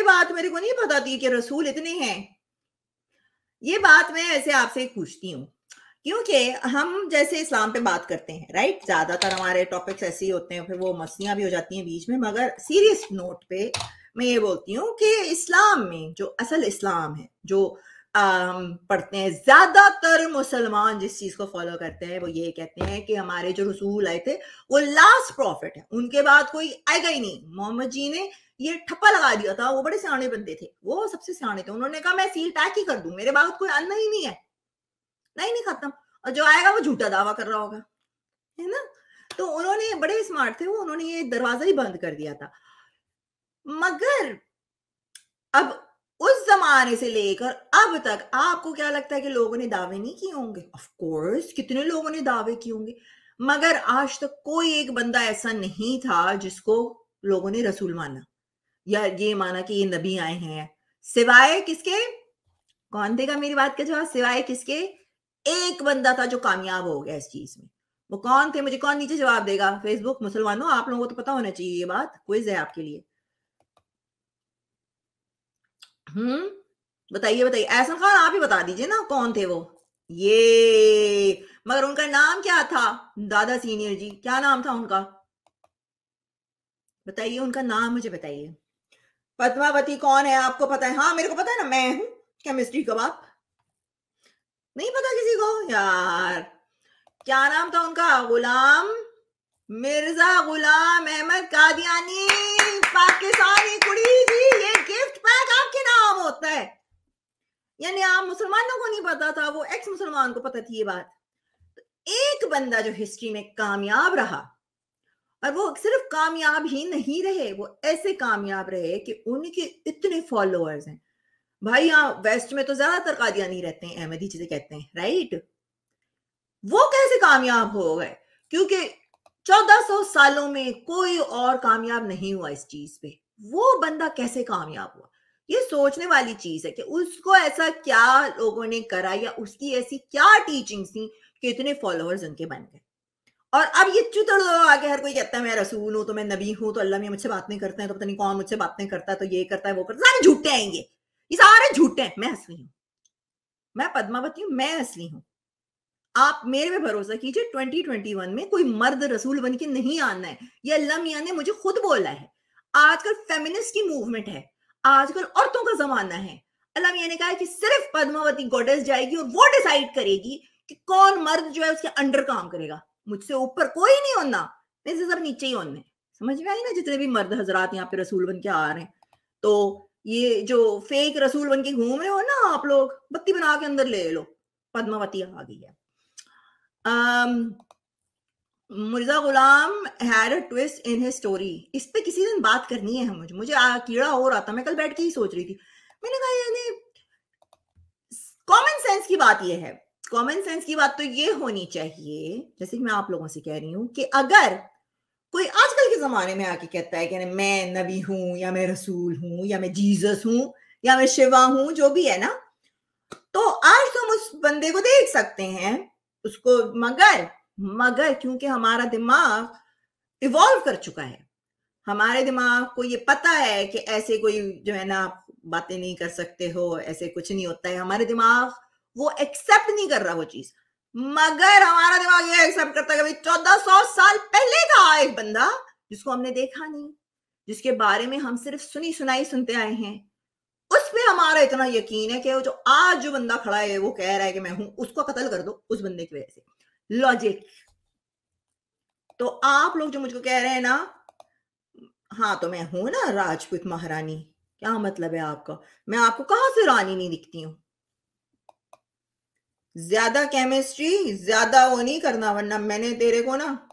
ये बात मेरे को नहीं पता थी कि रसूल इतने हैं ये बात मैं ऐसे आपसे पूछती हूँ क्योंकि हम जैसे इस्लाम पे बात करते हैं राइट ज्यादातर हमारे टॉपिक्स ऐसे ही होते हैं फिर वो मस्तियां भी हो जाती हैं बीच में मगर सीरियस नोट पे मैं ये बोलती हूँ कि इस्लाम में जो असल इस्लाम है जो हम पढ़ते हैं ज्यादातर मुसलमान जिस चीज को फॉलो करते हैं वो ये कहते हैं कि हमारे जो रसूल आए थे वो लास्ट प्रॉफिट है उनके बाद कोई आएगा ही नहीं मोहम्मद जी ने ये ठप्पा लगा दिया था वो बड़े सियाने बंदे थे वो सबसे सियाने थे उन्होंने कहा मैं सील पैक ही कर दू मेरे बाबत कोई अन्न ही नहीं है नहीं नहीं खत्म और जो आएगा वो झूठा दावा कर रहा होगा है ना तो उन्होंने बड़े स्मार्ट थे वो उन्होंने ये दरवाजा ही बंद कर दिया था मगर अब उस जमाने से लेकर अब तक आपको क्या लगता है कि लोगों ने दावे नहीं किए होंगे ऑफ कोर्स कितने लोगों ने दावे किए होंगे मगर आज तक कोई एक बंदा ऐसा नहीं था जिसको लोगों ने रसूल माना या ये माना कि ये नबी आए हैं सिवाय किसके कौन देगा मेरी बात का जवाब सिवाय किसके एक बंदा था जो कामयाब हो गया इस चीज में वो कौन थे मुझे कौन नीचे जवाब देगा फेसबुक मुसलमानों आप लोगों को तो पता होना चाहिए ये बात क्विज है आपके लिए हम्म बताइए बताइए ऐसा खान आप ही बता दीजिए ना कौन थे वो ये मगर उनका नाम क्या था दादा सीनियर जी क्या नाम था उनका बताइए उनका नाम मुझे बताइए पद्मावती कौन है आपको पता है हाँ मेरे को पता है ना मैं हूं केमिस्ट्री कबाब नहीं पता किसी को यार क्या नाम था उनका गुलाम मिर्जा गुलाम अहमद कादियानी पाकिस्तानी कुड़ी जी ये गिफ्ट पैक आपके नाम होता है यानी आप मुसलमानों को नहीं पता था वो एक्स मुसलमान को पता थी ये बात तो एक बंदा जो हिस्ट्री में कामयाब रहा और वो सिर्फ कामयाब ही नहीं रहे वो ऐसे कामयाब रहे कि उनके इतने फॉलोअर्स हैं भाई यहाँ वेस्ट में तो ज्यादातर कादियानी रहते हैं अहमदी जिसे कहते हैं राइट वो कैसे कामयाब हो गए क्योंकि 1400 सालों में कोई और कामयाब नहीं हुआ इस चीज पे वो बंदा कैसे कामयाब हुआ ये सोचने वाली चीज है कि उसको ऐसा क्या लोगों ने करा या उसकी ऐसी क्या टीचिंग थी कि इतने फॉलोअर्स उनके बन गए और अब ये चुतर आगे हर कोई कहता है मैं रसूल हूँ तो मैं नबी हूँ तो अल्लाह में मुझसे बात नहीं करता है तो पता नहीं कौन मुझसे बात नहीं करता है तो ये करता है वो करता है सारे झूठे हैं ये ये सारे झूठे हैं मैं असली हूँ मैं पदमावती हूँ मैं असली हूँ आप मेरे पे भरोसा कीजिए 2021 में कोई मर्द रसूल बन के नहीं आना है ये अल्लाह मियाँ ने मुझे खुद बोला है आजकल फेमिनिस्ट की मूवमेंट है आजकल औरतों का जमाना है अल्लाह मियाँ ने कहा कि सिर्फ पद्मावती गोडेस जाएगी और वो डिसाइड करेगी कि कौन मर्द जो है उसके अंडर काम करेगा मुझसे ऊपर कोई नहीं होना मेरे से सब नीचे ही होने समझ में आई ना जितने भी मर्द हजरात यहाँ पे रसूल बन के आ रहे हैं तो ये जो फेक रसूल बन के घूम रहे हो ना आप लोग बत्ती बना के अंदर ले लो पद्मावती आ गई है um, Mirza Ghulam had a twist in his story इस पे किसी दिन बात करनी है मुझे मुझे आ, कीड़ा हो रहा था मैं कल बैठ के ही सोच रही थी मैंने कहा यानी कॉमन सेंस की बात यह है कॉमन सेंस की बात तो ये होनी चाहिए जैसे कि मैं आप लोगों से कह रही हूँ कि अगर कोई आजकल के जमाने में आके कहता है कि मैं नबी हूं या मैं रसूल हूं या मैं जीसस हूं या मैं शिवा हूं जो भी है ना तो आज तो हम उस बंदे को देख सकते हैं उसको मगर मगर क्योंकि हमारा दिमाग इवॉल्व कर चुका है हमारे दिमाग को ये पता है कि ऐसे कोई जो है ना आप बातें नहीं कर सकते हो ऐसे कुछ नहीं होता है हमारे दिमाग वो एक्सेप्ट नहीं कर रहा वो चीज मगर हमारा दिमाग ये एक्सेप्ट करता है चौदह सौ साल पहले का एक बंदा जिसको हमने देखा नहीं जिसके बारे में हम सिर्फ सुनी सुनाई सुनते आए हैं उस पर हमारा इतना यकीन है कि जो आज जो बंदा खड़ा है वो कह रहा है कि मैं हूं उसको कत्ल कर दो उस बंदे की वजह से लॉजिक तो आप लोग जो मुझको कह रहे हैं ना हाँ तो मैं हूं ना राजपूत महारानी क्या मतलब है आपका मैं आपको कहां से रानी नहीं दिखती हूँ ज्यादा केमिस्ट्री ज्यादा वो नहीं करना वरना मैंने तेरे को ना